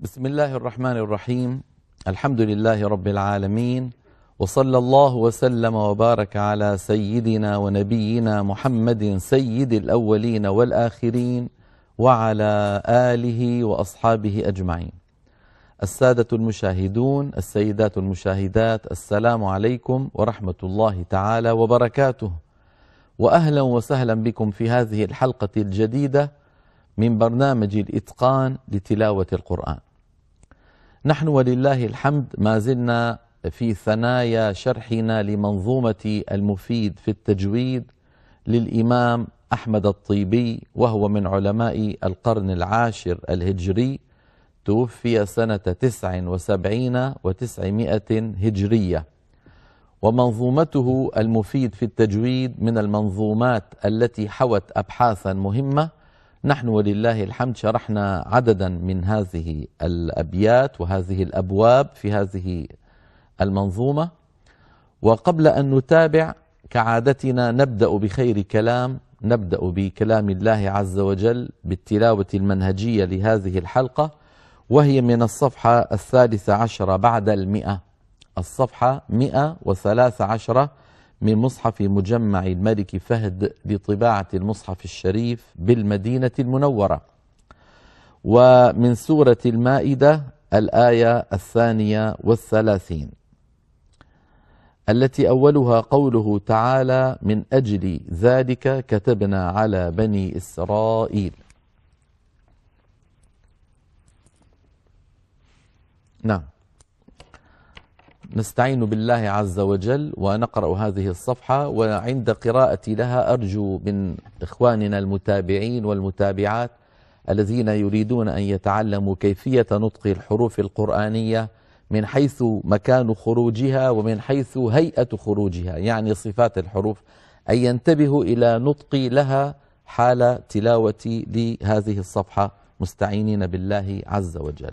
بسم الله الرحمن الرحيم الحمد لله رب العالمين وصلى الله وسلم وبارك على سيدنا ونبينا محمد سيد الأولين والآخرين وعلى آله وأصحابه أجمعين السادة المشاهدون السيدات المشاهدات السلام عليكم ورحمة الله تعالى وبركاته واهلا وسهلا بكم في هذه الحلقه الجديده من برنامج الاتقان لتلاوه القران. نحن ولله الحمد ما زلنا في ثنايا شرحنا لمنظومه المفيد في التجويد للامام احمد الطيبي وهو من علماء القرن العاشر الهجري توفي سنه تسع وسبعين وتسعمائه هجريه ومنظومته المفيد في التجويد من المنظومات التي حوت أبحاثا مهمة نحن ولله الحمد شرحنا عددا من هذه الأبيات وهذه الأبواب في هذه المنظومة وقبل أن نتابع كعادتنا نبدأ بخير كلام نبدأ بكلام الله عز وجل بالتلاوة المنهجية لهذه الحلقة وهي من الصفحة الثالثة عشرة بعد المئة الصفحة 113 من مصحف مجمع الملك فهد لطباعة المصحف الشريف بالمدينة المنورة ومن سورة المائدة الآية الثانية والثلاثين التي أولها قوله تعالى من أجل ذلك كتبنا على بني إسرائيل نعم نستعين بالله عز وجل ونقرأ هذه الصفحة وعند قراءتي لها أرجو من إخواننا المتابعين والمتابعات الذين يريدون أن يتعلموا كيفية نطق الحروف القرآنية من حيث مكان خروجها ومن حيث هيئة خروجها يعني صفات الحروف أن ينتبهوا إلى نطقي لها حال تلاوتي لهذه الصفحة مستعينين بالله عز وجل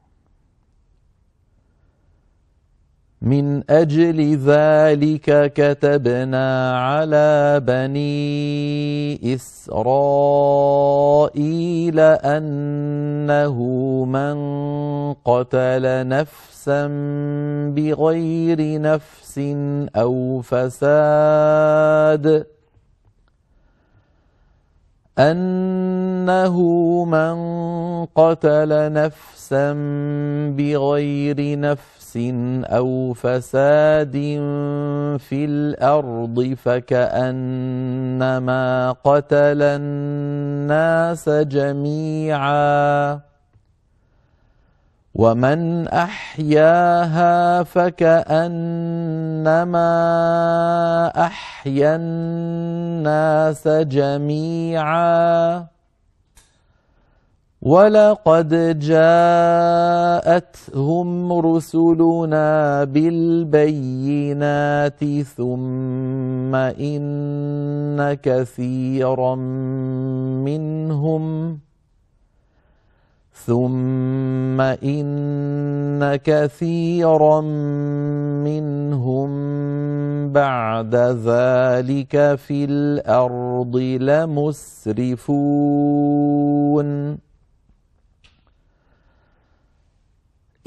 من أجل ذلك كتبنا على بني إسرائيل أنه من قتل نفسا بغير نفس أو فساد أنه من قتل نفسا بغير نفس نفس أو فساد في الأرض فكأنما قتل الناس جميعا ومن أحياها فكأنما أحيا الناس جميعا ولقد جاءتهم رسلنا بالبينات ثم إن كثيرا منهم ثم إن كثيرا منهم بعد ذلك في الأرض لمسرفون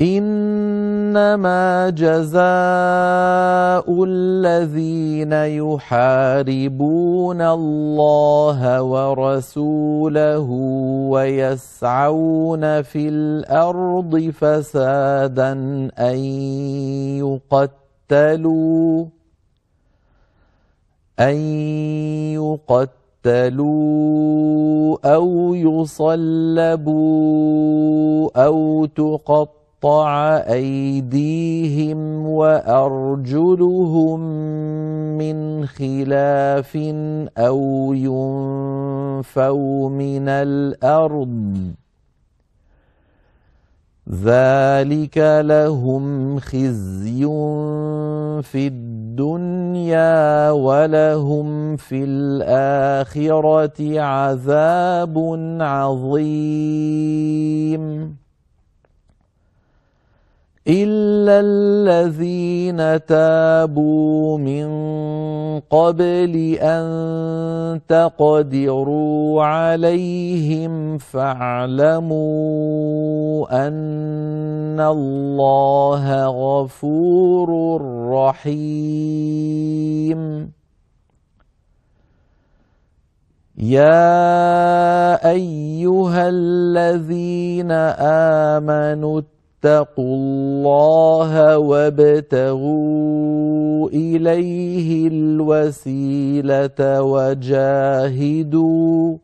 انما جزاء الذين يحاربون الله ورسوله ويسعون في الارض فسادا ان يقتلوا ان يقتلوا أو يصلبوا أو تقطعوا مقطع أيديهم وأرجلهم من خلاف أو ينفوا من الأرض ذلك لهم خزي في الدنيا ولهم في الآخرة عذاب عظيم إلا الذين تابوا من قبل أن تقدروا عليهم فاعلموا أن الله غفور رحيم يا أيها الذين آمنوا فاتقوا الله وابتغوا إليه الوسيلة وجاهدوا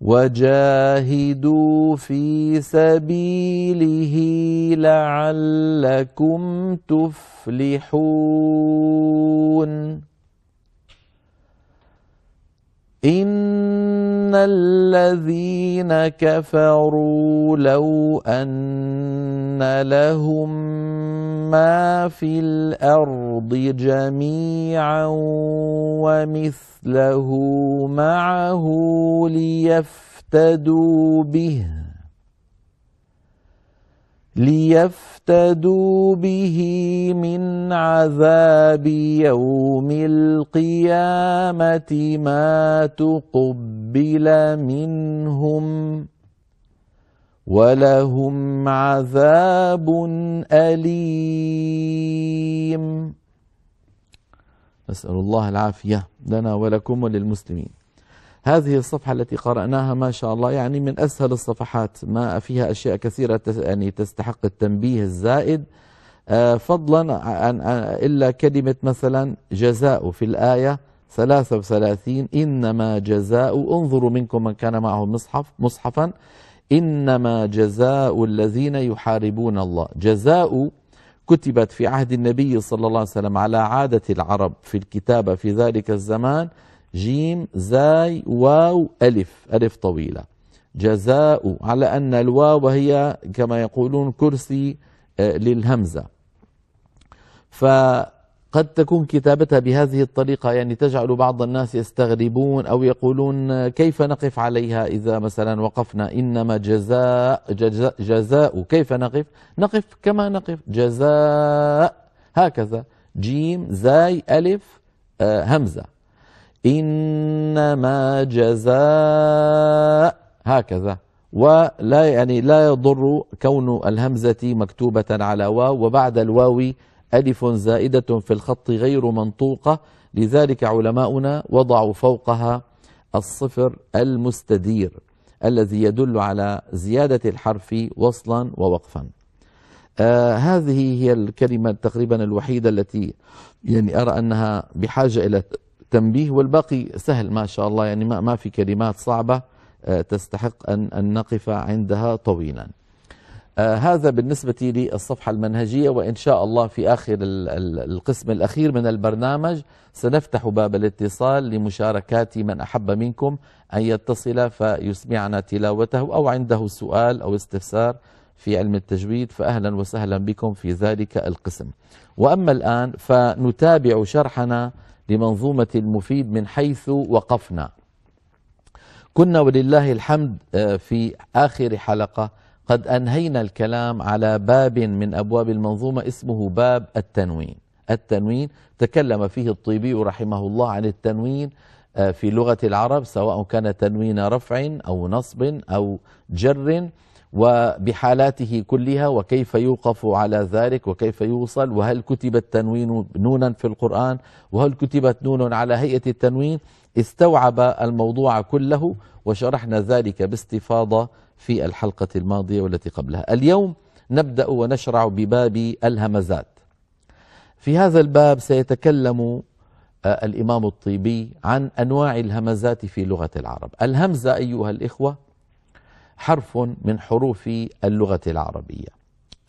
وجاهدوا في سبيله لعلكم تفلحون إن الذين كفروا لو أن لهم ما في الأرض جميعا ومثله معه ليفتدوا به ليفتدوا به من عذاب يوم القيامة ما تقبل منهم ولهم عذاب أليم نسأل الله العافية لنا ولكم وللمسلمين هذه الصفحة التي قرأناها ما شاء الله يعني من أسهل الصفحات ما فيها أشياء كثيرة يعني تستحق التنبيه الزائد آه، فضلا عن إلا كلمة مثلا جزاء في الآية 33 إنما جزاء انظروا منكم من كان معه مصحف مصحفا إنما جزاء الذين يحاربون الله جزاء كتبت في عهد النبي صلى الله عليه وسلم على عادة العرب في الكتابة في ذلك الزمان جيم زاي واو ألف ألف طويلة جزاء على أن الواو هي كما يقولون كرسي آه، للهمزة فقد تكون كتابتها بهذه الطريقة يعني تجعل بعض الناس يستغربون أو يقولون آه، كيف نقف عليها إذا مثلا وقفنا إنما جزاء جزاء, جزاء كيف نقف نقف كما نقف جزاء هكذا جيم زاي ألف آه، همزة إنما جزاء هكذا ولا يعني لا يضر كون الهمزة مكتوبة على واو وبعد الواو ألف زائدة في الخط غير منطوقة لذلك علماؤنا وضعوا فوقها الصفر المستدير الذي يدل على زيادة الحرف وصلا ووقفا آه هذه هي الكلمة تقريبا الوحيدة التي يعني أرى أنها بحاجة إلى تنبيه والباقي سهل ما شاء الله يعني ما, ما في كلمات صعبة آه، تستحق أن, أن نقف عندها طويلا آه، هذا بالنسبة للصفحة المنهجية وإن شاء الله في آخر القسم الأخير من البرنامج سنفتح باب الاتصال لمشاركات من أحب منكم أن يتصل فيسمعنا تلاوته أو عنده سؤال أو استفسار في علم التجويد فأهلا وسهلا بكم في ذلك القسم وأما الآن فنتابع شرحنا لمنظومة المفيد من حيث وقفنا كنا ولله الحمد آه، في آخر حلقة قد أنهينا الكلام على باب من أبواب المنظومة اسمه باب التنوين التنوين تكلم فيه الطيبي رحمه الله عن التنوين آه، في لغة العرب سواء كان تنوين رفع أو نصب أو جر وبحالاته كلها وكيف يوقف على ذلك وكيف يوصل وهل كتب التنوين نونا في القرآن وهل كتبت نون على هيئة التنوين استوعب الموضوع كله وشرحنا ذلك باستفاضة في الحلقة الماضية والتي قبلها اليوم نبدأ ونشرع بباب الهمزات في هذا الباب سيتكلم آه، الإمام الطيبي عن أنواع الهمزات في لغة العرب الهمزة أيها الإخوة حرف من حروف اللغة العربية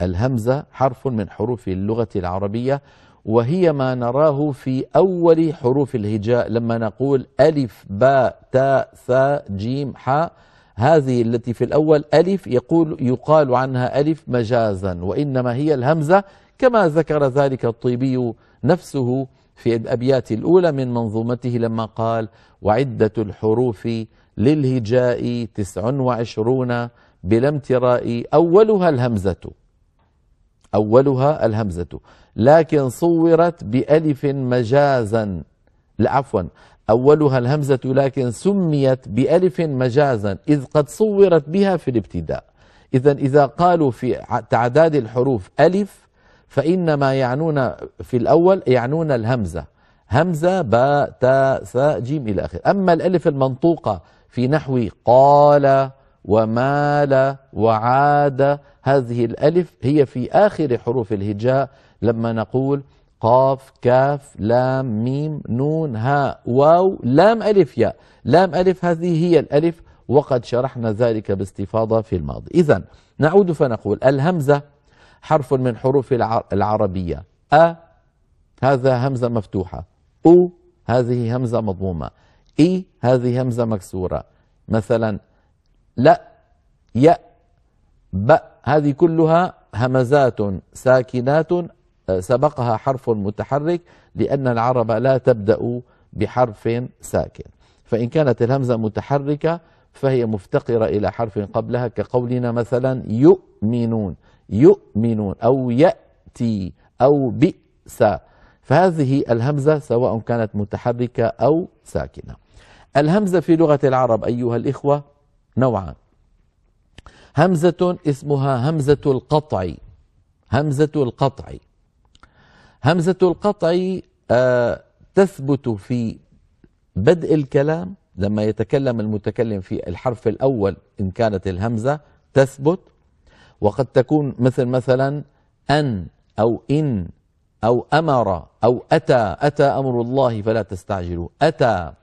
الهمزة حرف من حروف اللغة العربية وهي ما نراه في أول حروف الهجاء لما نقول ألف باء تاء ثاء جيم حاء هذه التي في الأول ألف يقول يقال عنها ألف مجازا وإنما هي الهمزة كما ذكر ذلك الطيبي نفسه في الأبيات الأولى من منظومته لما قال وعدة الحروف للهجاء تسع وعشرون بلا امتراء أولها الهمزة أولها الهمزة لكن صورت بألف مجازا عفوا أولها الهمزة لكن سميت بألف مجازا إذ قد صورت بها في الابتداء إذا إذا قالوا في تعداد الحروف ألف فإنما يعنون في الأول يعنون الهمزة همزة باء تاء ساء جيم إلى آخره أما الألف المنطوقة في نحو قال ومال وعاد هذه الألف هي في آخر حروف الهجاء لما نقول قاف كاف لام ميم نون هاء واو لام ألف ياء لام ألف هذه هي الألف وقد شرحنا ذلك باستفاضة في الماضي إذا نعود فنقول الهمزة حرف من حروف العربية أ هذا همزة مفتوحة أو هذه همزة مضمومة إي هذه همزة مكسورة مثلا لا يأ ب هذه كلها همزات ساكنات آه، سبقها حرف متحرك لأن العرب لا تبدأ بحرف ساكن فإن كانت الهمزة متحركة فهي مفتقرة إلى حرف قبلها كقولنا مثلا يؤمنون يؤمنون أو يأتي أو بئس فهذه الهمزة سواء كانت متحركة أو ساكنة الهمزة في لغة العرب أيها الإخوة نوعان همزة اسمها همزة القطع همزة القطع همزة القطع آه، تثبت في بدء الكلام لما يتكلم المتكلم في الحرف الأول إن كانت الهمزة تثبت وقد تكون مثل مثلا أن أو إن أو أمر أو أتى أتى أمر الله فلا تستعجلوا أتى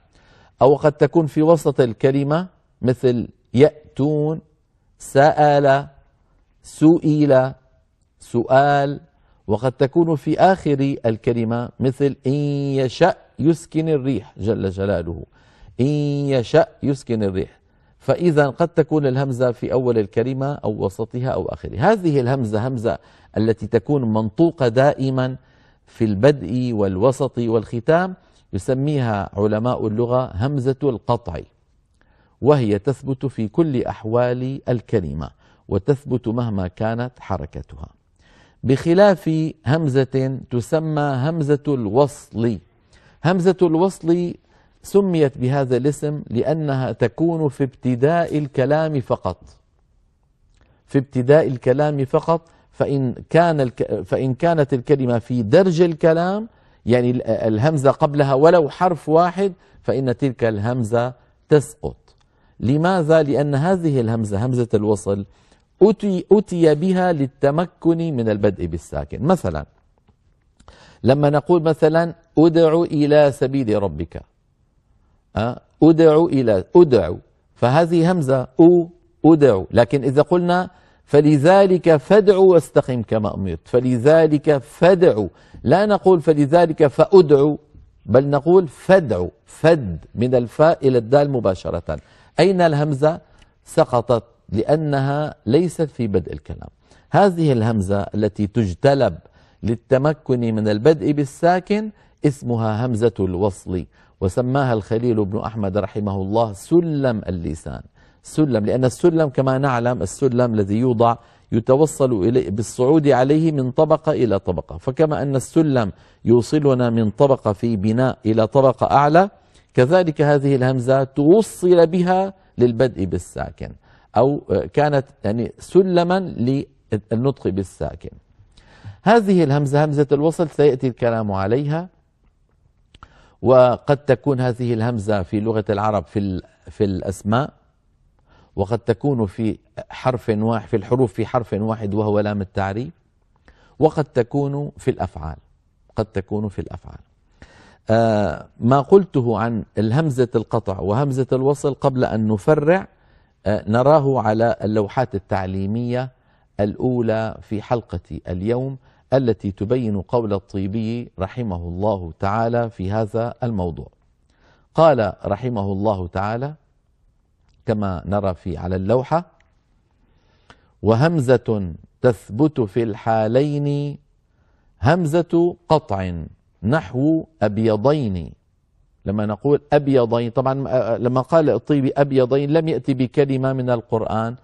أو قد تكون في وسط الكلمة مثل يأتون سأل سئل سؤال وقد تكون في آخر الكلمة مثل إن يشأ يسكن الريح جل جلاله إن يشأ يسكن الريح فإذا قد تكون الهمزة في أول الكلمة أو وسطها أو آخرها هذه الهمزة همزة التي تكون منطوقة دائما في البدء والوسط والختام يسميها علماء اللغة همزة القطع وهي تثبت في كل أحوال الكلمة وتثبت مهما كانت حركتها بخلاف همزة تسمى همزة الوصل همزة الوصل سميت بهذا الاسم لأنها تكون في ابتداء الكلام فقط في ابتداء الكلام فقط فإن, كان الك... فإن كانت الكلمة في درج الكلام يعني الهمزة قبلها ولو حرف واحد فإن تلك الهمزة تسقط لماذا؟ لأن هذه الهمزة همزة الوصل أتي, أتي بها للتمكن من البدء بالساكن مثلا لما نقول مثلا أدع إلى سبيل ربك أه؟ أدع إلى أدع فهذه همزة أو أدع لكن إذا قلنا فلذلك فادعوا واستقم كما أمرت فلذلك فادعوا لا نقول فلذلك فأدعوا بل نقول فادعوا فد من الفاء إلى الدال مباشرة أين الهمزة سقطت لأنها ليست في بدء الكلام هذه الهمزة التي تجتلب للتمكن من البدء بالساكن اسمها همزة الوصل وسماها الخليل بن أحمد رحمه الله سلم اللسان سلم لأن السلم كما نعلم السلم الذي يوضع يتوصل إليه بالصعود عليه من طبقة إلى طبقة فكما أن السلم يوصلنا من طبقة في بناء إلى طبقة أعلى كذلك هذه الهمزة توصل بها للبدء بالساكن أو كانت يعني سلما للنطق بالساكن هذه الهمزة همزة الوصل سيأتي الكلام عليها وقد تكون هذه الهمزة في لغة العرب في, في الأسماء وقد تكون في حرف واحد في الحروف في حرف واحد وهو لام التعريف وقد تكون في الأفعال قد تكون في الأفعال آه ما قلته عن الهمزة القطع وهمزة الوصل قبل أن نفرع آه نراه على اللوحات التعليمية الأولى في حلقة اليوم التي تبين قول الطيبي رحمه الله تعالى في هذا الموضوع قال رحمه الله تعالى كما نرى في على اللوحة وهمزة تثبت في الحالين همزة قطع نحو أبيضين لما نقول أبيضين طبعا آه، آه، لما قال الطيبي أبيضين لم يأتي بكلمة من القرآن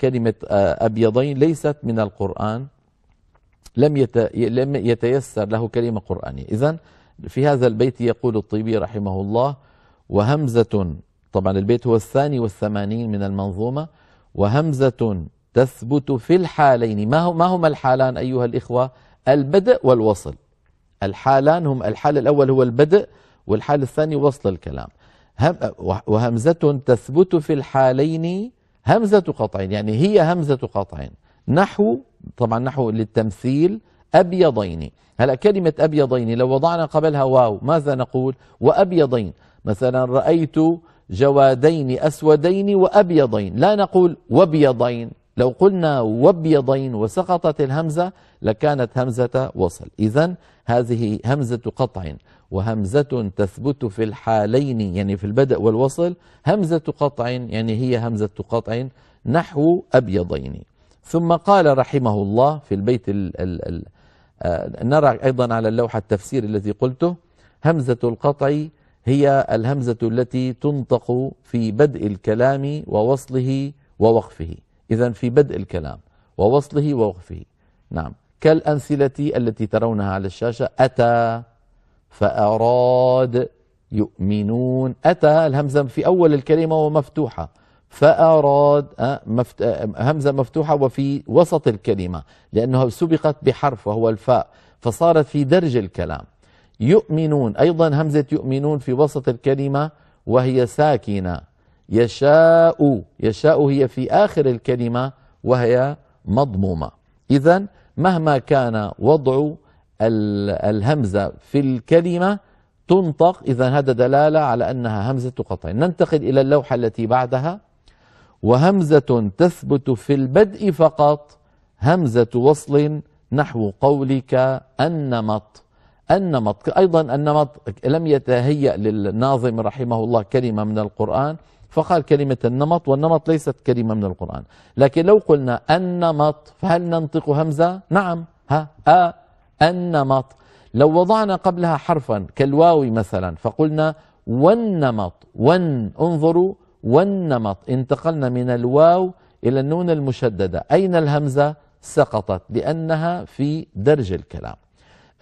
كلمة آه، أبيضين ليست من القرآن لم لم يتيسر له كلمة قرآنية إذا في هذا البيت يقول الطيبي رحمه الله وهمزة طبعا البيت هو الثاني والثمانين من المنظومة وهمزة تثبت في الحالين ما, ما هما الحالان أيها الإخوة البدء والوصل الحالان هم الحال الأول هو البدء والحال الثاني وصل الكلام وهمزة تثبت في الحالين همزة قطعين يعني هي همزة قطعين نحو طبعا نحو للتمثيل أبيضين هلا كلمة أبيضين لو وضعنا قبلها واو ماذا نقول وأبيضين مثلا رأيت جوادين أسودين وأبيضين لا نقول وبيضين لو قلنا وبيضين وسقطت الهمزة لكانت همزة وصل إذا هذه همزة قطع وهمزة تثبت في الحالين يعني في البدء والوصل همزة قطع يعني هي همزة قطع نحو أبيضين ثم قال رحمه الله في البيت الـ ال ال آه، نرى أيضا على اللوحة التفسير الذي قلته همزة القطع هي الهمزة التي تنطق في بدء الكلام ووصله ووقفه إذا في بدء الكلام ووصله ووقفه نعم كالأمثلة التي ترونها على الشاشة أتى فأراد يؤمنون أتى الهمزة في أول الكلمة ومفتوحة فأراد آه، آه، همزة مفتوحة وفي وسط الكلمة لأنها سبقت بحرف وهو الفاء فصارت في درج الكلام يؤمنون أيضا همزة يؤمنون في وسط الكلمة وهي ساكنة يشاء يشاء هي في آخر الكلمة وهي مضمومة إذا مهما كان وضع الهمزة في الكلمة تنطق إذا هذا دلالة على أنها همزة قطع ننتقل إلى اللوحة التي بعدها وهمزة تثبت في البدء فقط همزة وصل نحو قولك أنمط النمط أيضا النمط لم يتهيأ للناظم رحمه الله كلمة من القرآن فقال كلمة النمط والنمط ليست كلمة من القرآن لكن لو قلنا النمط فهل ننطق همزة؟ نعم ها أ النمط لو وضعنا قبلها حرفا كالواو مثلا فقلنا والنمط ون انظروا والنمط انتقلنا من الواو إلى النون المشددة أين الهمزة؟ سقطت لأنها في درج الكلام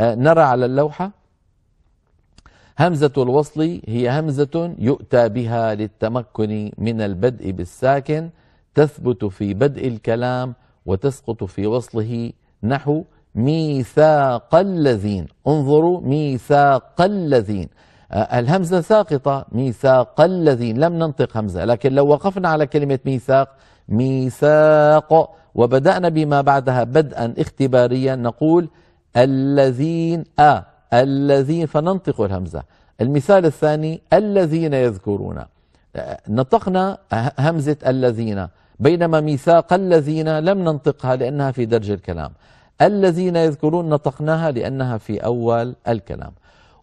أه، نرى على اللوحة همزة الوصل هي همزة يؤتى بها للتمكن من البدء بالساكن تثبت في بدء الكلام وتسقط في وصله نحو ميثاق الذين انظروا ميثاق الذين أه، الهمزة ساقطة ميثاق الذين لم ننطق همزة لكن لو وقفنا على كلمة ميثاق ميثاق وبدأنا بما بعدها بدءا اختباريا نقول الذين آ آه، الذين فننطق الهمزة المثال الثاني الذين يذكرون نطقنا همزة الذين بينما ميثاق الذين لم ننطقها لأنها في درج الكلام الذين يذكرون نطقناها لأنها في أول الكلام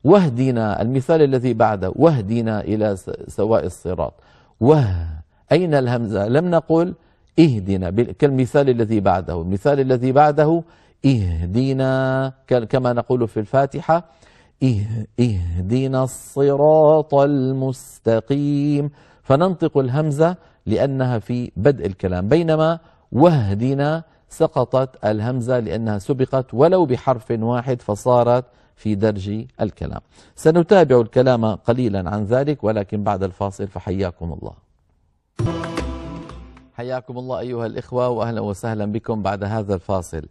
واهدنا المثال الذي بعده واهدنا إلى سواء الصراط وه أين الهمزة لم نقل اهدنا كالمثال الذي بعده المثال الذي بعده اهدنا كما نقول في الفاتحة اهدنا الصراط المستقيم فننطق الهمزة لأنها في بدء الكلام بينما واهدنا سقطت الهمزة لأنها سبقت ولو بحرف واحد فصارت في درج الكلام سنتابع الكلام قليلا عن ذلك ولكن بعد الفاصل فحياكم الله حياكم الله أيها الإخوة وأهلا وسهلا بكم بعد هذا الفاصل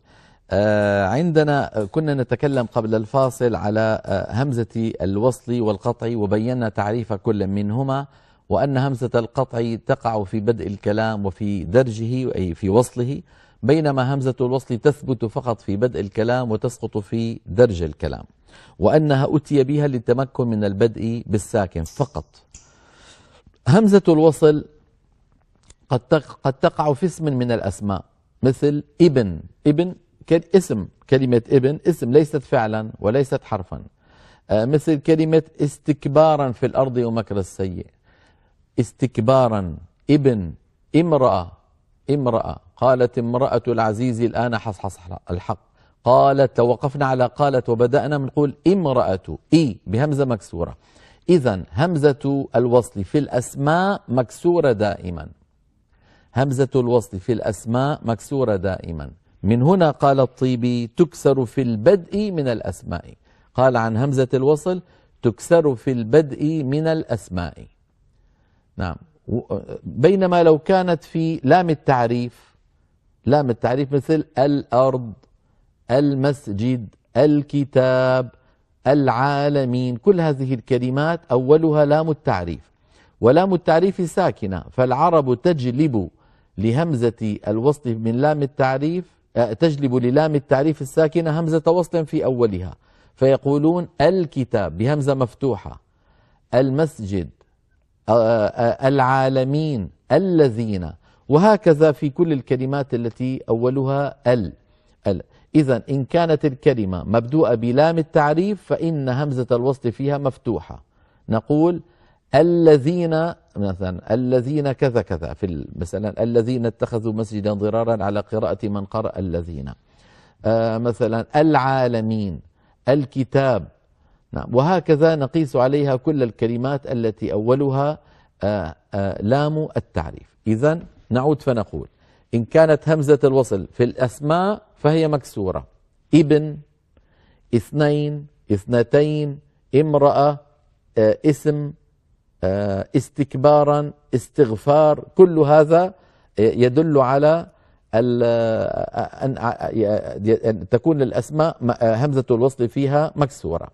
آه، عندنا كنا نتكلم قبل الفاصل على آه، همزة الوصل والقطع وبينا تعريف كل منهما وأن همزة القطع تقع في بدء الكلام وفي درجه أي في وصله بينما همزة الوصل تثبت فقط في بدء الكلام وتسقط في درج الكلام وأنها أتي بها للتمكن من البدء بالساكن فقط همزة الوصل قد تقع في اسم من الأسماء مثل ابن ابن اسم كلمة ابن اسم ليست فعلا وليست حرفا آه، مثل كلمة استكبارا في الأرض ومكر السيء استكبارا ابن امرأة امرأة قالت امرأة العزيز الآن حصحص الحق قالت توقفنا على قالت وبدأنا بنقول امرأة إي بهمزة مكسورة إذا همزة الوصل في الأسماء مكسورة دائما همزة الوصل في الأسماء مكسورة دائما من هنا قال الطيبي تكسر في البدء من الأسماء قال عن همزة الوصل تكسر في البدء من الأسماء نعم بينما لو كانت في لام التعريف لام التعريف مثل الأرض المسجد الكتاب العالمين كل هذه الكلمات أولها لام التعريف ولام التعريف ساكنة فالعرب تجلب لهمزة الوصل من لام التعريف تجلب للام التعريف الساكنة همزة وصل في أولها فيقولون الكتاب بهمزة مفتوحة المسجد العالمين الذين وهكذا في كل الكلمات التي أولها ال, ال إذا إن كانت الكلمة مبدوءة بلام التعريف فإن همزة الوصل فيها مفتوحة نقول الذين مثلا الذين كذا كذا في مثلا الذين اتخذوا مسجدا ضرارا على قراءة من قرأ الذين آه مثلا العالمين الكتاب نعم وهكذا نقيس عليها كل الكلمات التي أولها آه آه لام التعريف إذا نعود فنقول إن كانت همزة الوصل في الأسماء فهي مكسورة ابن اثنين اثنتين امرأة آه، اسم آه، استكبارا استغفار كل هذا يدل على آه، آه، أن تكون الأسماء همزة الوصل فيها مكسورة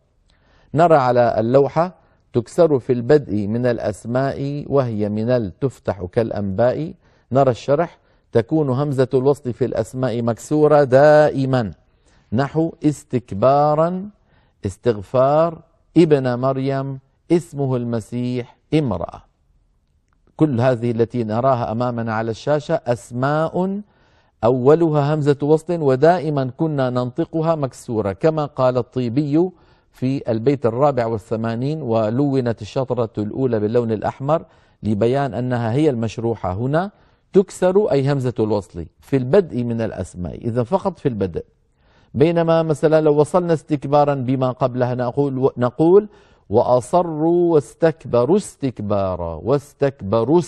نرى على اللوحة تكسر في البدء من الأسماء وهي من التفتح كالأنباء نرى الشرح تكون همزة الوصل في الأسماء مكسورة دائما نحو استكبارا استغفار ابن مريم اسمه المسيح امرأة كل هذه التي نراها أمامنا على الشاشة أسماء أولها همزة وصل ودائما كنا ننطقها مكسورة كما قال الطيبي في البيت الرابع والثمانين ولونت الشطرة الأولى باللون الأحمر لبيان أنها هي المشروحة هنا تكسر أي همزة الوصل في البدء من الأسماء إذا فقط في البدء بينما مثلا لو وصلنا استكبارا بما قبلها نقول, نقول وأصروا واستكبروا استكبارا واستكبروا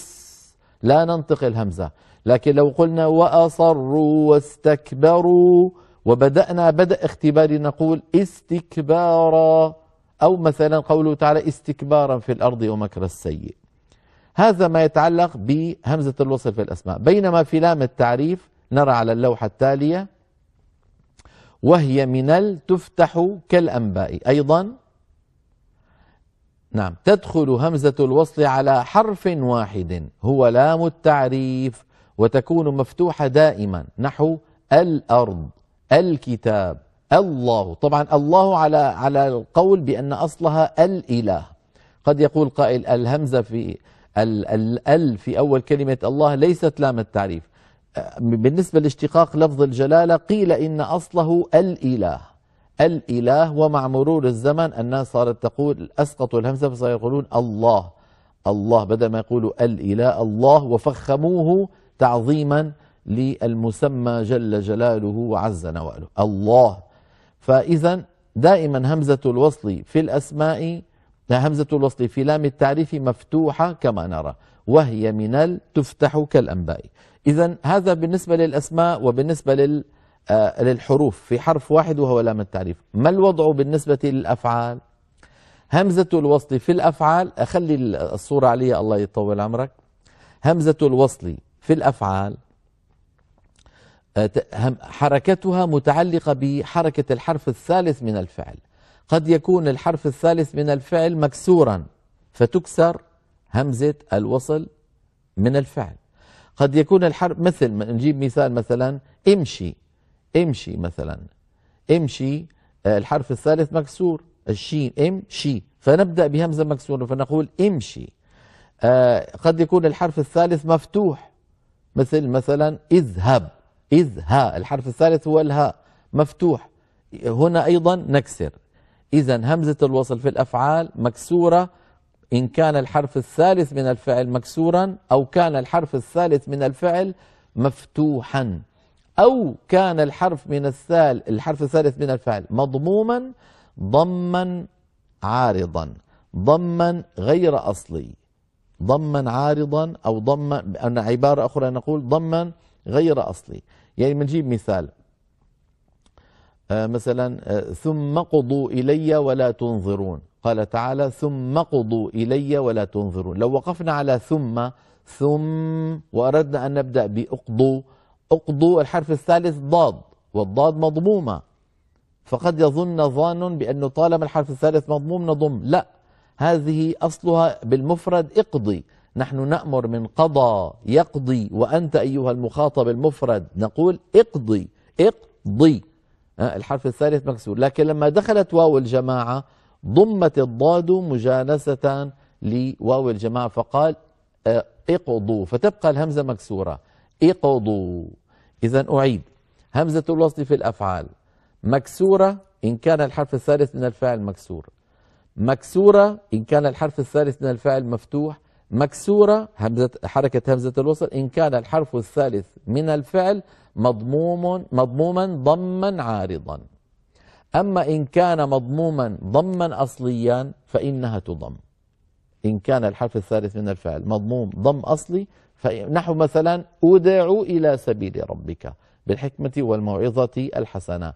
لا ننطق الهمزة لكن لو قلنا وأصروا واستكبروا وبدأنا بدأ اختباري نقول استكبارا أو مثلا قوله تعالى استكبارا في الأرض ومكر السيء هذا ما يتعلق بهمزة الوصل في الأسماء بينما في لام التعريف نرى على اللوحة التالية وهي من تفتح كالأنباء أيضا نعم تدخل همزة الوصل على حرف واحد هو لام التعريف وتكون مفتوحة دائما نحو الأرض الكتاب الله طبعا الله على على القول بأن أصلها الإله قد يقول قائل الهمزة في ال, ال, ال في أول كلمة الله ليست لام التعريف بالنسبة لاشتقاق لفظ الجلالة قيل إن أصله الإله الإله ومع مرور الزمن الناس صارت تقول أسقطوا الهمزة فصاروا يقولون الله الله بدل ما يقولوا الإله الله وفخموه تعظيما للمسمى جل جلاله وعز نواله الله فإذا دائما همزة الوصل في الأسماء همزة الوصل في لام التعريف مفتوحة كما نرى وهي من تفتح كالأنباء إذا هذا بالنسبة للأسماء وبالنسبة لل آه، للحروف في حرف واحد وهو لام التعريف ما الوضع بالنسبة للأفعال همزة الوصل في الأفعال أخلي الصورة عليها الله يطول عمرك همزة الوصل في الأفعال آه، حركتها متعلقة بحركة الحرف الثالث من الفعل قد يكون الحرف الثالث من الفعل مكسورا فتكسر همزة الوصل من الفعل قد يكون الحرف مثل نجيب مثال مثلا امشي امشي مثلا امشي آه، الحرف الثالث مكسور الشين امشي فنبدأ بهمزة مكسورة فنقول امشي آه، قد يكون الحرف الثالث مفتوح مثل مثلا اذهب اذها الحرف الثالث هو الهاء مفتوح هنا أيضا نكسر إذا همزة الوصل في الأفعال مكسورة إن كان الحرف الثالث من الفعل مكسورا أو كان الحرف الثالث من الفعل مفتوحا أو كان الحرف من الثال الحرف الثالث من الفعل مضموما ضما عارضا ضما غير أصلي ضما عارضا أو ضما عبارة أخرى نقول ضما غير أصلي يعني بنجيب مثال آه، مثلا آه، ثم قضوا إلي ولا تنظرون قال تعالى ثم قضوا إلي ولا تنظرون لو وقفنا على ثم ثم وأردنا أن نبدأ بأقضوا اقضوا الحرف الثالث ضاد والضاد مضمومة فقد يظن ظان بأنه طالما الحرف الثالث مضموم نضم لا هذه أصلها بالمفرد اقضي نحن نأمر من قضى يقضي وأنت أيها المخاطب المفرد نقول اقضي اقضي الحرف الثالث مكسور لكن لما دخلت واو الجماعة ضمت الضاد مجانسة لواو الجماعة فقال آه، اقضوا فتبقى الهمزة مكسورة اقضوا إذا أعيد همزة الوصل في الأفعال مكسورة إن كان الحرف الثالث من الفاعل مكسور مكسورة إن كان الحرف الثالث من الفاعل مفتوح مكسورة همزة حركة همزة الوصل إن كان الحرف الثالث من الفعل مضموم مضموما ضما عارضا أما إن كان مضموما ضما أصليا فإنها تضم إن كان الحرف الثالث من الفعل مضموم ضم أصلي فنحو مثلا أدعو إلى سبيل ربك بالحكمة والموعظة الحسنة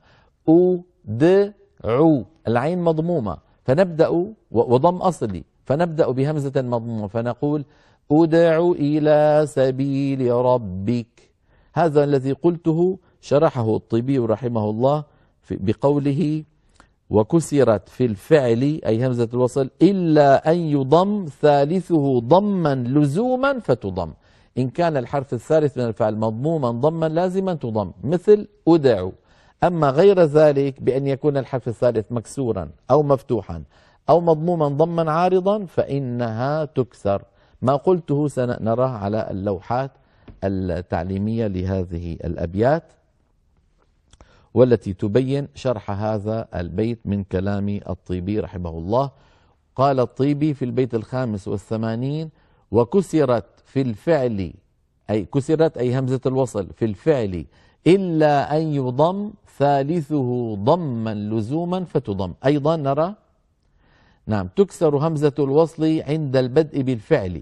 أدعو العين مضمومة فنبدأ وضم أصلي فنبدأ بهمزة مضمومة فنقول أدعو إلى سبيل ربك هذا الذي قلته شرحه الطبي رحمه الله بقوله وكسرت في الفعل أي همزة الوصل إلا أن يضم ثالثه ضما لزوما فتضم إن كان الحرف الثالث من الفعل مضموما ضما لازما تضم مثل أدعو أما غير ذلك بأن يكون الحرف الثالث مكسورا أو مفتوحا أو مضموما ضما عارضا فإنها تكسر ما قلته سنراه على اللوحات التعليمية لهذه الأبيات والتي تبين شرح هذا البيت من كلام الطيبي رحمه الله قال الطيبي في البيت الخامس والثمانين وكسرت في الفعل أي كسرت أي همزة الوصل في الفعل إلا أن يضم ثالثه ضما لزوما فتضم أيضا نرى نعم تكسر همزة الوصل عند البدء بالفعل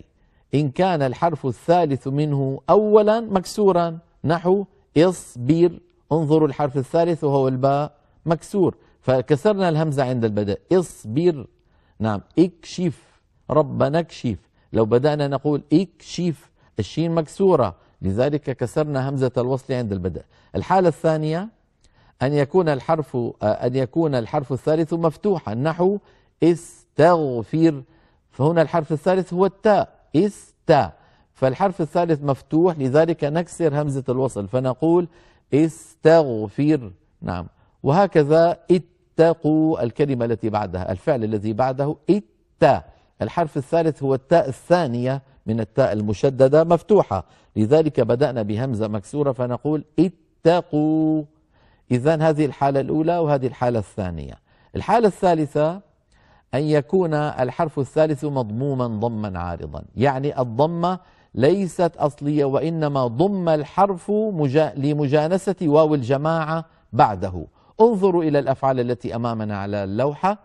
إن كان الحرف الثالث منه أولا مكسورا نحو اصبر انظروا الحرف الثالث وهو الباء مكسور فكسرنا الهمزة عند البدء اصبر نعم اكشف ربنا اكشف لو بدأنا نقول شيف الشين مكسورة لذلك كسرنا همزة الوصل عند البدء الحالة الثانية أن يكون الحرف آه، أن يكون الحرف الثالث مفتوحا نحو استغفر فهنا الحرف الثالث هو التاء استا فالحرف الثالث مفتوح لذلك نكسر همزة الوصل فنقول استغفر نعم وهكذا اتقوا الكلمة التي بعدها الفعل الذي بعده اتا الحرف الثالث هو التاء الثانية من التاء المشددة مفتوحة لذلك بدأنا بهمزة مكسورة فنقول اتقوا إذا هذه الحالة الأولى وهذه الحالة الثانية الحالة الثالثة أن يكون الحرف الثالث مضموما ضما عارضا يعني الضمة ليست أصلية وإنما ضم الحرف مجا... لمجانسة واو الجماعة بعده انظروا إلى الأفعال التي أمامنا على اللوحة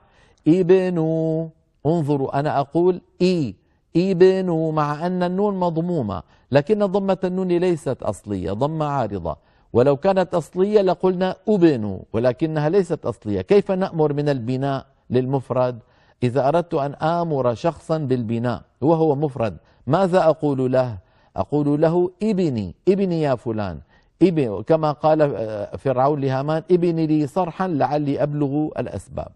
ابنوا انظروا أنا أقول إي إي بينو مع أن النون مضمومة لكن ضمة النون ليست أصلية ضمة عارضة ولو كانت أصلية لقلنا أبن ولكنها ليست أصلية كيف نأمر من البناء للمفرد إذا أردت أن آمر شخصا بالبناء وهو مفرد ماذا أقول له أقول له ابني ابني يا فلان ابن كما قال آه، فرعون لهامان ابني لي صرحا لعلي أبلغ الأسباب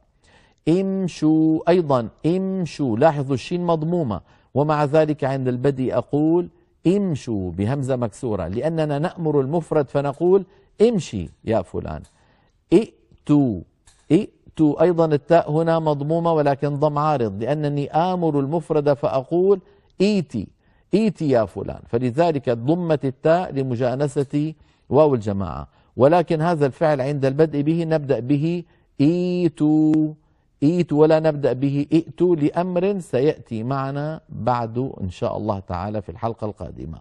امشوا أيضا امشوا لاحظوا الشين مضمومة ومع ذلك عند البدء أقول امشوا بهمزة مكسورة لأننا نأمر المفرد فنقول امشي يا فلان ائتوا ائتوا أيضا التاء هنا مضمومة ولكن ضم عارض لأنني آمر المفرد فأقول ايتي ايتي يا فلان فلذلك ضمت التاء لمجانسة واو الجماعة ولكن هذا الفعل عند البدء به نبدأ به ايتوا ائت ولا نبدأ به ائتوا لأمر سيأتي معنا بعد إن شاء الله تعالى في الحلقة القادمة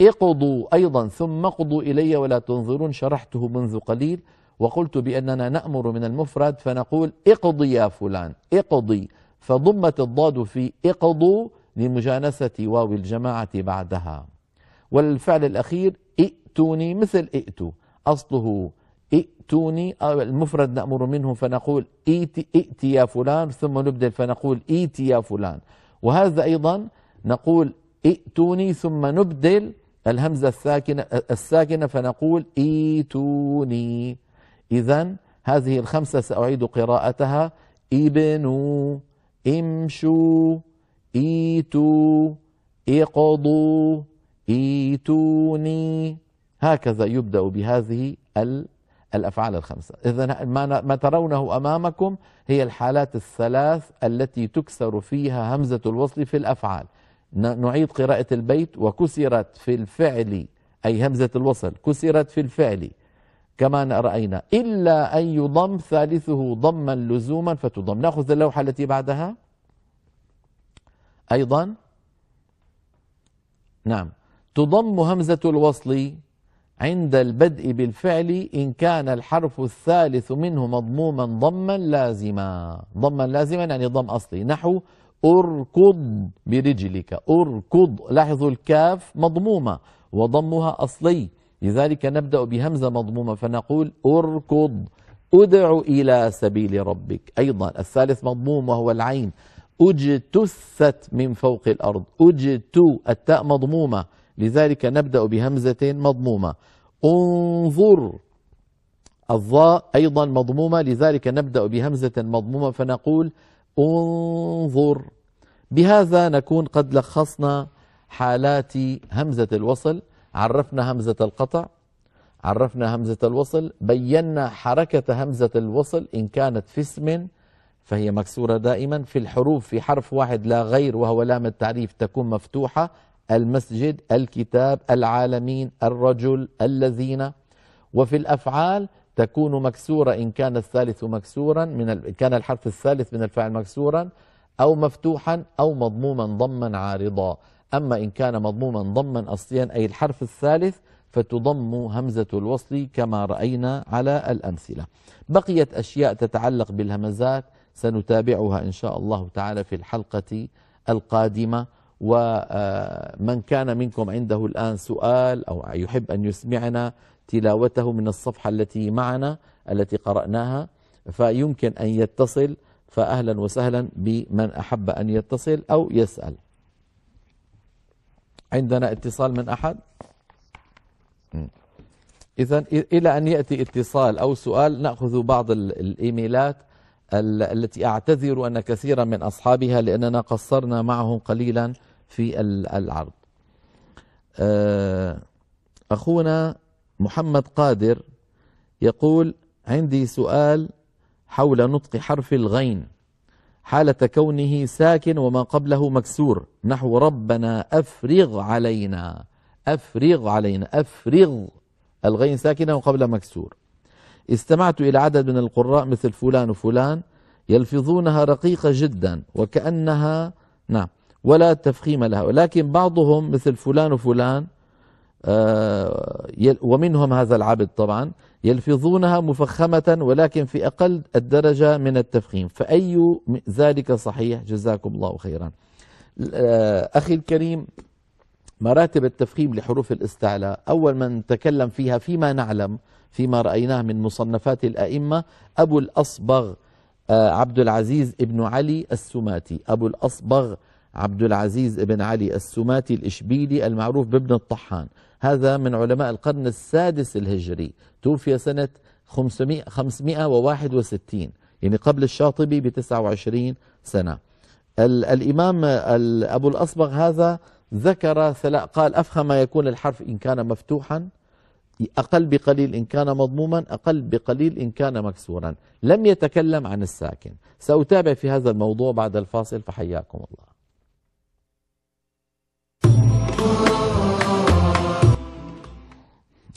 اقضوا أيضا ثم اقضوا إلي ولا تنظرون شرحته منذ قليل وقلت بأننا نأمر من المفرد فنقول اقضي يا فلان اقضي فضمت الضاد في اقضوا لمجانسة واو الجماعة بعدها والفعل الأخير ائتوني مثل ائتوا أصله ائتوني آه، المفرد نأمر منه فنقول ائتي ائتي يا فلان ثم نبدل فنقول ائتي يا فلان وهذا أيضا نقول ائتوني ثم نبدل الهمزة الساكنة, الساكنة فنقول ائتوني إذا هذه الخمسة سأعيد قراءتها ابنوا امشوا ايتوا اقضوا ايتوني هكذا يبدأ بهذه ال الافعال الخمسه اذا ما ما ترونه امامكم هي الحالات الثلاث التي تكسر فيها همزه الوصل في الافعال نعيد قراءه البيت وكسرت في الفعل اي همزه الوصل كسرت في الفعل كما راينا الا ان يضم ثالثه ضما لزوما فتضم ناخذ اللوحه التي بعدها ايضا نعم تضم همزه الوصل عند البدء بالفعل إن كان الحرف الثالث منه مضموما ضما لازما ضما لازما يعني ضم أصلي نحو اركض برجلك اركض لاحظوا الكاف مضمومة وضمها أصلي لذلك نبدأ بهمزة مضمومة فنقول اركض ادع إلى سبيل ربك أيضا الثالث مضموم وهو العين اجتثت من فوق الأرض أجت التاء مضمومة لذلك نبدأ بهمزة مضمومة انظر الظاء أيضا مضمومة لذلك نبدأ بهمزة مضمومة فنقول انظر بهذا نكون قد لخصنا حالات همزة الوصل عرفنا همزة القطع عرفنا همزة الوصل بينا حركة همزة الوصل إن كانت في اسم فهي مكسورة دائما في الحروف في حرف واحد لا غير وهو لام التعريف تكون مفتوحة المسجد الكتاب العالمين الرجل الذين وفي الأفعال تكون مكسورة إن كان الثالث مكسورا من ال... كان الحرف الثالث من الفعل مكسورا أو مفتوحا أو مضموما ضما عارضا أما إن كان مضموما ضما أصليا أي الحرف الثالث فتضم همزة الوصل كما رأينا على الأمثلة بقيت أشياء تتعلق بالهمزات سنتابعها إن شاء الله تعالى في الحلقة القادمة ومن كان منكم عنده الآن سؤال أو يحب أن يسمعنا تلاوته من الصفحة التي معنا التي قرأناها فيمكن أن يتصل فأهلا وسهلا بمن أحب أن يتصل أو يسأل عندنا اتصال من أحد إذا إلى أن يأتي اتصال أو سؤال نأخذ بعض الإيميلات التي أعتذر أن كثيرا من أصحابها لأننا قصرنا معهم قليلا في العرض آه، أخونا محمد قادر يقول عندي سؤال حول نطق حرف الغين حالة كونه ساكن وما قبله مكسور نحو ربنا أفرغ علينا أفرغ علينا أفرغ الغين ساكنة وقبل مكسور استمعت إلى عدد من القراء مثل فلان وفلان يلفظونها رقيقة جدا وكأنها نعم ولا تفخيم لها ولكن بعضهم مثل فلان وفلان آه، ومنهم هذا العبد طبعا يلفظونها مفخمة ولكن في أقل الدرجة من التفخيم فأي ذلك صحيح جزاكم الله خيرا آه، أخي الكريم مراتب التفخيم لحروف الاستعلاء أول من تكلم فيها فيما نعلم فيما رأيناه من مصنفات الأئمة أبو الأصبغ آه، عبد العزيز ابن علي السماتي أبو الأصبغ عبد العزيز بن علي السماتي الإشبيلي المعروف بابن الطحان هذا من علماء القرن السادس الهجري توفي سنة 500 561 يعني قبل الشاطبي ب 29 سنة الإمام أبو الأصبغ هذا ذكر قال أفخم ما يكون الحرف إن كان مفتوحا أقل بقليل إن كان مضموما أقل بقليل إن كان مكسورا لم يتكلم عن الساكن سأتابع في هذا الموضوع بعد الفاصل فحياكم الله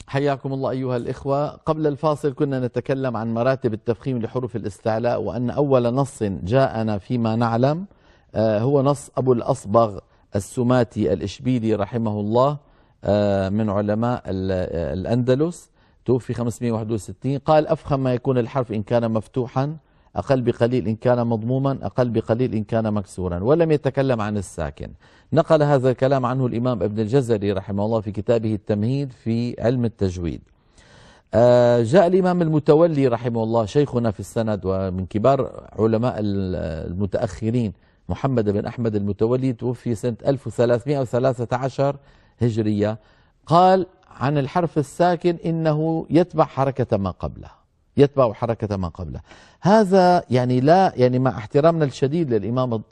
حياكم الله أيها الإخوة قبل الفاصل كنا نتكلم عن مراتب التفخيم لحروف الاستعلاء وأن أول نص جاءنا فيما نعلم آه، هو نص أبو الأصبغ السماتي الإشبيلي رحمه الله آه، من علماء آه، الأندلس توفي 561 قال أفخم ما يكون الحرف إن كان مفتوحا أقل بقليل إن كان مضموما أقل بقليل إن كان مكسورا ولم يتكلم عن الساكن نقل هذا الكلام عنه الإمام ابن الجزري رحمه الله في كتابه التمهيد في علم التجويد آه، جاء الإمام المتولي رحمه الله شيخنا في السند ومن كبار علماء المتأخرين محمد بن أحمد المتولي توفي سنة 1313 هجرية قال عن الحرف الساكن إنه يتبع حركة ما قبله يتبع حركة ما قبله هذا يعني لا يعني مع احترامنا الشديد للإمام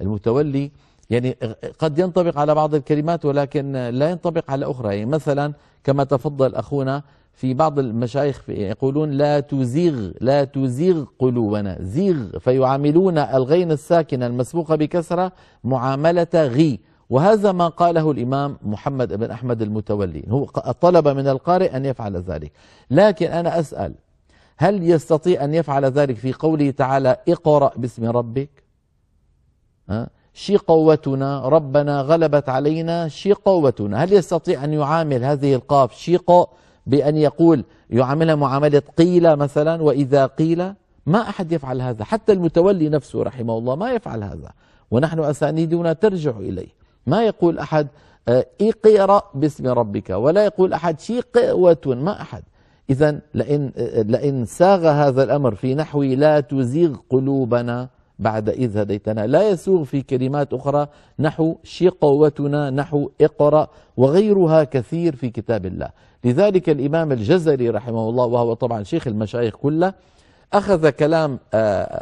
المتولي يعني قد ينطبق على بعض الكلمات ولكن لا ينطبق على أخرى يعني مثلا كما تفضل أخونا في بعض المشايخ يقولون لا تزيغ لا تزيغ قلوبنا زيغ فيعاملون الغين الساكنة المسبوقة بكسرة معاملة غي وهذا ما قاله الإمام محمد بن أحمد المتولي هو طلب من القارئ أن يفعل ذلك لكن أنا أسأل هل يستطيع أن يفعل ذلك في قوله تعالى اقرأ باسم ربك ها؟ شي قوتنا ربنا غلبت علينا شي قوتنا هل يستطيع أن يعامل هذه القاف شيقة بأن يقول يعاملها معاملة قيل مثلا وإذا قيل ما أحد يفعل هذا حتى المتولي نفسه رحمه الله ما يفعل هذا ونحن أسانيدنا ترجع إليه ما يقول أحد آه، اقرأ باسم ربك ولا يقول أحد شيء قوة ما أحد إذا لئن, لئن ساغ هذا الأمر في نحو لا تزيغ قلوبنا بعد إذ هديتنا لا يسوغ في كلمات أخرى نحو شقوتنا نحو اقرأ وغيرها كثير في كتاب الله لذلك الإمام الجزري رحمه الله وهو طبعا شيخ المشايخ كله أخذ كلام آه،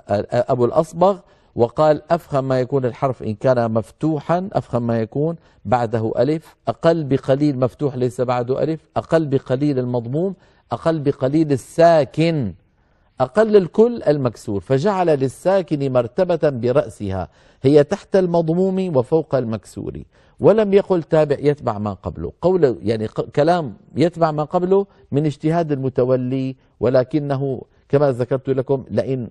آه، أبو الأصبغ وقال أفخم ما يكون الحرف إن كان مفتوحا أفخم ما يكون بعده ألف أقل بقليل مفتوح ليس بعده ألف أقل بقليل المضموم أقل بقليل الساكن أقل الكل المكسور فجعل للساكن مرتبة برأسها هي تحت المضموم وفوق المكسور ولم يقل تابع يتبع ما قبله قول يعني كلام يتبع ما قبله من اجتهاد المتولي ولكنه كما ذكرت لكم لئن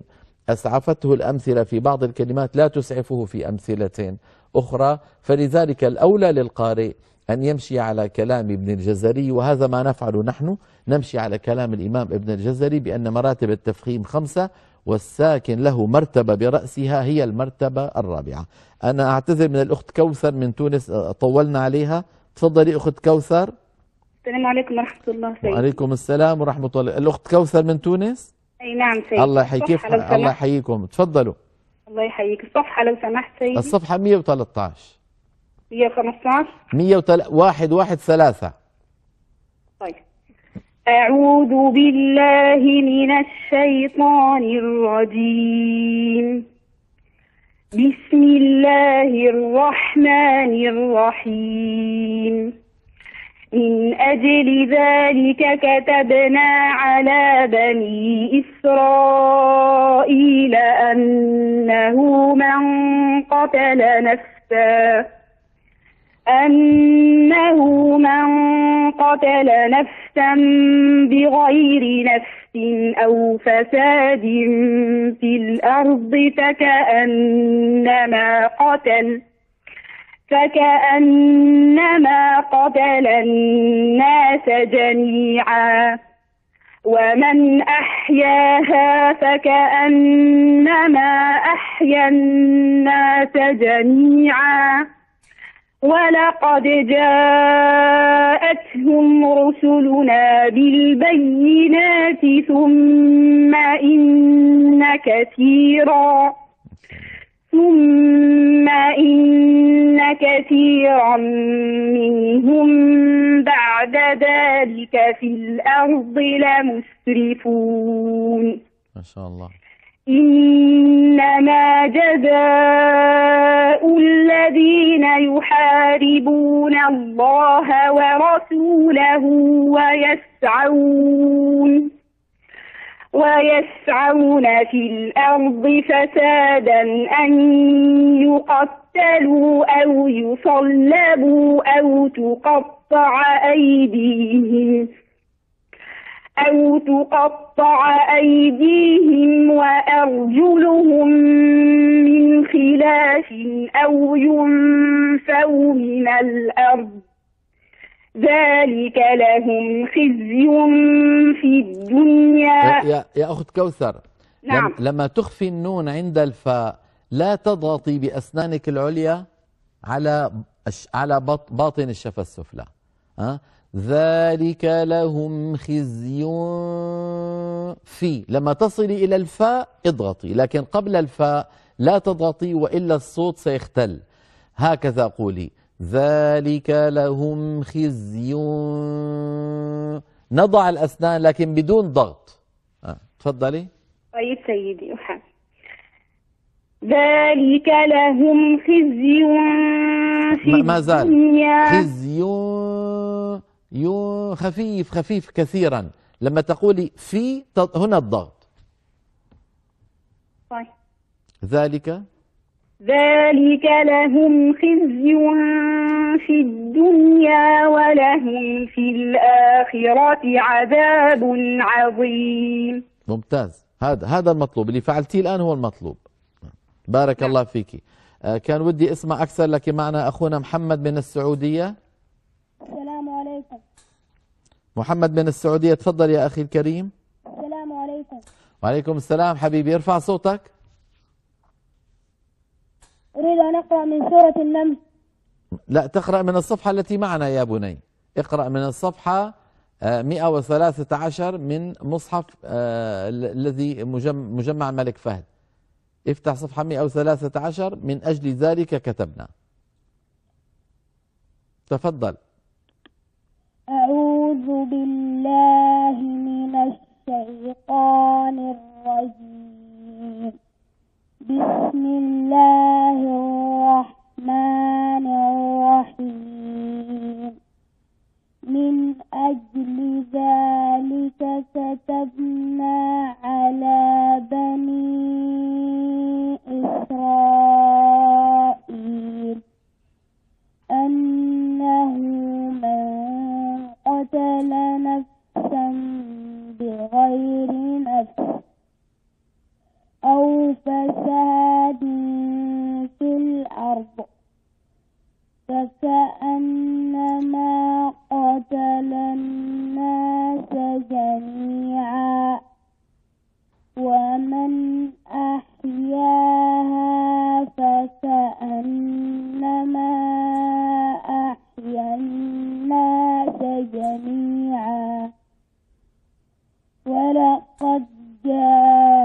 أسعفته الأمثلة في بعض الكلمات لا تسعفه في أمثلة أخرى فلذلك الأولى للقارئ أن يمشي على كلام ابن الجزري وهذا ما نفعل نحن نمشي على كلام الإمام ابن الجزري بأن مراتب التفخيم خمسة والساكن له مرتبة برأسها هي المرتبة الرابعة أنا أعتذر من الأخت كوثر من تونس طولنا عليها تفضلي أخت كوثر السلام عليكم ورحمة الله سيدي وعليكم السلام ورحمة الله الأخت كوثر من تونس اي نعم سيدي الله يحييك الله يحييكم تفضلوا الله يحييك الصفحه لو سمحت سيدي الصفحه 113 115 113 طيب أعوذ بالله من الشيطان الرجيم بسم الله الرحمن الرحيم من أجل ذلك كتبنا على بني إسرائيل أنه من قتل نفسا أنه من قتل نفسا بغير نفس أو فساد في الأرض فكأنما قتل فكأنما قتل الناس جميعا ومن أحياها فكأنما أحيا الناس جميعا ولقد جاءتهم رسلنا بالبينات ثم إن كثيراً ثم إن كثيرا منهم بعد ذلك في الأرض لمسرفون ما شاء الله إنما جزاء الذين يحاربون الله ورسوله ويسعون ويسعون في الأرض فسادا أن يقتلوا أو يصلبوا أو تقطع أيديهم أو تقطع أيديهم وأرجلهم من خلاف أو ينفوا من الأرض ذلك لهم خزي في الدنيا يا, يا أخت كوثر نعم. لما تخفي النون عند الفاء لا تضغطي بأسنانك العليا على على باطن الشفة السفلى ها ذلك لهم خزي في لما تصلي إلى الفاء اضغطي لكن قبل الفاء لا تضغطي وإلا الصوت سيختل هكذا قولي ذلك لهم خزي نضع الأسنان لكن بدون ضغط آه، تفضلي طيب سيدي أحب ذلك لهم خزي في ما زال الدنيا. خزي يو خفيف خفيف كثيرا لما تقولي في هنا الضغط طيب ذلك ذلك لهم خزي في الدنيا ولهم في الآخرة عذاب عظيم ممتاز هذا هذا المطلوب اللي فعلتيه الآن هو المطلوب بارك نعم. الله فيك آه، كان ودي اسمع أكثر لك معنا أخونا محمد من السعودية السلام عليكم محمد من السعودية تفضل يا أخي الكريم السلام عليكم وعليكم السلام حبيبي ارفع صوتك أريد أن أقرأ من سورة النمل لا تقرأ من الصفحة التي معنا يا بني اقرأ من الصفحة 113 آه، من مصحف آه، الذي مجمع ملك فهد افتح صفحة 113 من أجل ذلك كتبنا تفضل أعوذ بالله من الشيطان الرجيم بسم الله الرحمن الرحيم من أجل ذلك كتبنا على بني إسرائيل فساد في الأرض فكأنما قتل الناس جميعا ومن أحياها فكأنما أحيا الناس جميعا ولقد جاء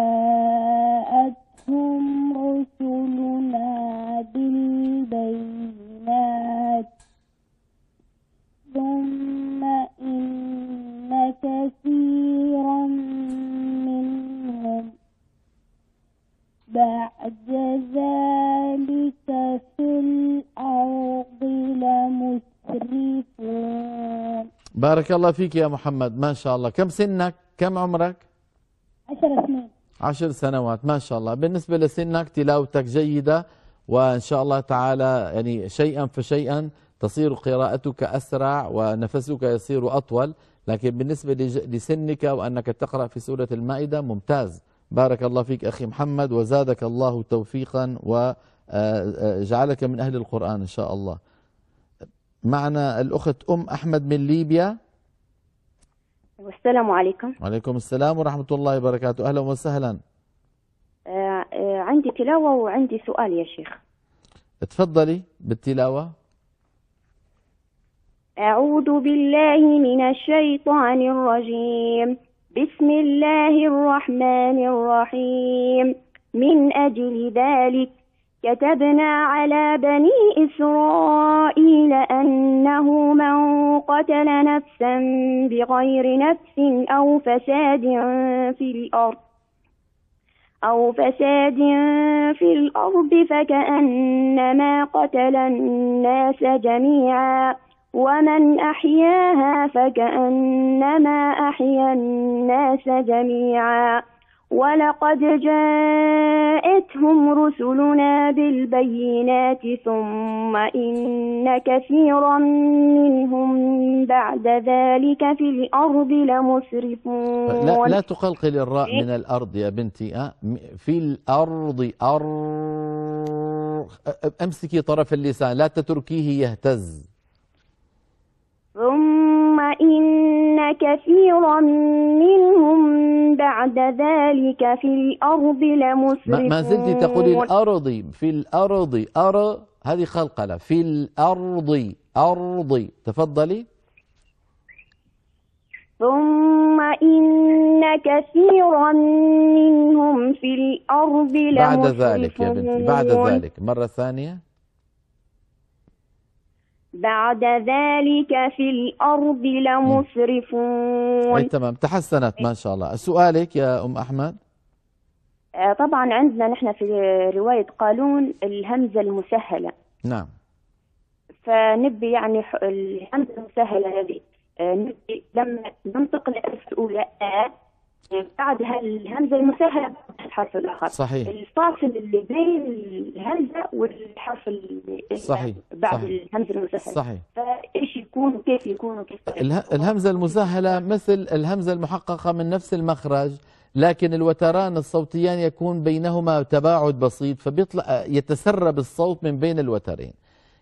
بارك الله فيك يا محمد ما شاء الله كم سنك كم عمرك عشر سنين عشر سنوات ما شاء الله بالنسبة لسنك تلاوتك جيدة وإن شاء الله تعالى يعني شيئا فشيئا تصير قراءتك أسرع ونفسك يصير أطول لكن بالنسبة لسنك وأنك تقرأ في سورة المائدة ممتاز بارك الله فيك أخي محمد وزادك الله توفيقا وجعلك آه، آه، من أهل القرآن إن شاء الله معنا الأخت أم أحمد من ليبيا والسلام عليكم وعليكم السلام ورحمة الله وبركاته أهلا وسهلا آه، آه، عندي تلاوة وعندي سؤال يا شيخ تفضلي بالتلاوة أعوذ بالله من الشيطان الرجيم بسم الله الرحمن الرحيم من أجل ذلك كتبنا على بني إسرائيل أنه من قتل نفسا بغير نفس أو فساد في الأرض أو فساد في الأرض فكأنما قتل الناس جميعا ومن أحياها فكأنما أحيا الناس جميعا ولقد جاءتهم رسلنا بالبينات ثم إن كثيرا منهم بعد ذلك في الأرض لمسرفون لا, لا تقلق الراء من الأرض يا بنتي آه، في الأرض أر أمسكي طرف اللسان لا تتركيه يهتز ثم إن كثيرا منهم بعد ذلك في الأرض لمسرفون ما زلت تقولي الأرض في الأرض أرى هذه خلقلة في الأرض أرض تفضلي ثم إن كثيرا منهم في الأرض لمسرفون بعد ذلك يا بنتي بعد ذلك مرة ثانية بعد ذلك في الأرض لمسرفون أي تمام تحسنت ما شاء الله سؤالك يا أم أحمد آه، طبعا عندنا نحن في رواية قالون الهمزة المسهلة نعم فنبي يعني الهمزة المسهلة هذه آه، نبي لما ننطق الألف الأولى آه بعد الهمزة المسهلة الحرف الآخر صحيح الفاصل اللي بين الهمزة والحرف اللي صحيح بعد صحيح. الهمزة المسهلة صحيح فإيش يكون وكيف يكون وكيف يكون الهمزة المسهلة مثل الهمزة المحققة من نفس المخرج لكن الوتران الصوتيان يكون بينهما تباعد بسيط فبيطلع يتسرب الصوت من بين الوترين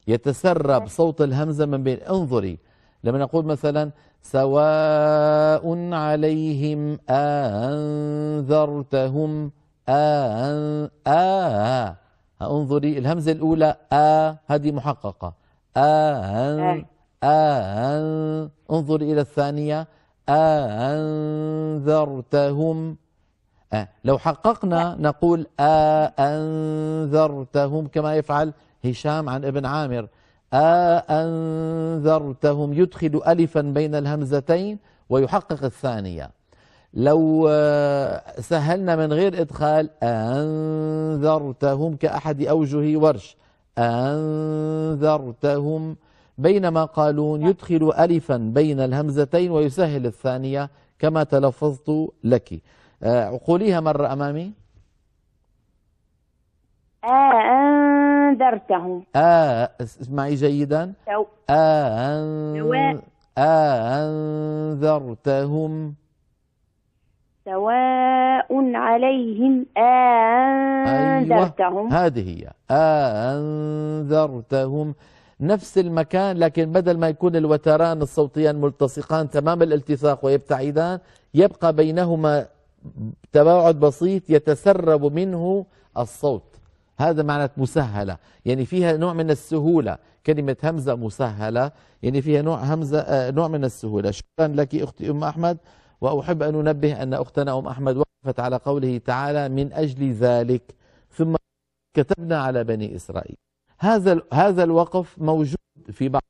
يتسرب صوت الهمزة من بين انظري لما نقول مثلا سواء عليهم أنذرتهم أن آ انظري الهمزة الأولى آ هذه محققة أن أن آه. انظري إلى الثانية أنذرتهم آه. لو حققنا نقول أنذرتهم كما يفعل هشام عن ابن عامر أأنذرتهم يدخل ألفا بين الهمزتين ويحقق الثانية لو آه، سهلنا من غير إدخال أنذرتهم كأحد أوجه ورش أنذرتهم بينما قالون يدخل ألفا بين الهمزتين ويسهل الثانية كما تلفظت لك عقوليها آه، مرة أمامي أه أنذرتهم آه اسمعي جيدا أن... أنذرتهم سواء عليهم أنذرتهم أيوة. هذه هي أنذرتهم نفس المكان لكن بدل ما يكون الوتران الصوتيان ملتصقان تمام الالتصاق ويبتعدان يبقى بينهما تباعد بسيط يتسرب منه الصوت هذا معنى مسهلة يعني فيها نوع من السهولة كلمة همزة مسهلة يعني فيها نوع همزة آه، نوع من السهولة شكرا لك أختي أم أحمد وأحب أن أنبه أن أختنا أم أحمد وقفت على قوله تعالى من أجل ذلك ثم كتبنا على بني إسرائيل هذا هذا الوقف موجود في بعض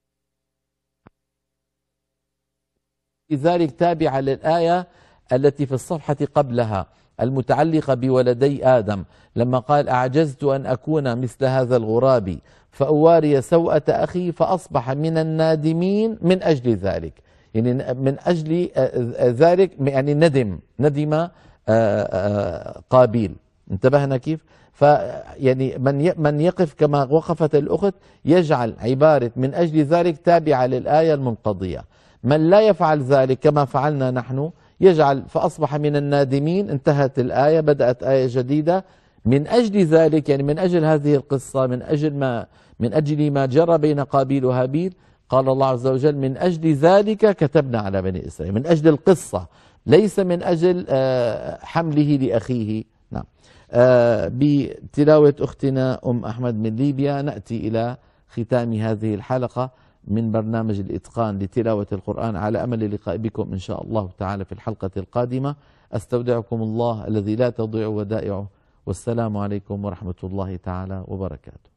لذلك تابعة للآية التي في الصفحة قبلها المتعلقة بولدي آدم لما قال أعجزت أن أكون مثل هذا الغراب فأواري سوءة أخي فأصبح من النادمين من أجل ذلك يعني من أجل آه، آه، ذلك يعني ندم ندم آه، قابيل انتبهنا كيف فيعني من من يقف كما وقفت الأخت يجعل عبارة من أجل ذلك تابعة للآية المنقضية من لا يفعل ذلك كما فعلنا نحن يجعل فأصبح من النادمين انتهت الآية بدأت آية جديدة من أجل ذلك يعني من أجل هذه القصة من أجل ما من أجل ما جرى بين قابيل وهابيل قال الله عز وجل من أجل ذلك كتبنا على بني إسرائيل من أجل القصة ليس من أجل آه، حمله لأخيه نعم آه، بتلاوة أختنا أم أحمد من ليبيا نأتي إلى ختام هذه الحلقة من برنامج الإتقان لتلاوة القرآن على أمل اللقاء بكم إن شاء الله تعالى في الحلقة القادمة أستودعكم الله الذي لا تضيع ودائعه والسلام عليكم ورحمة الله تعالى وبركاته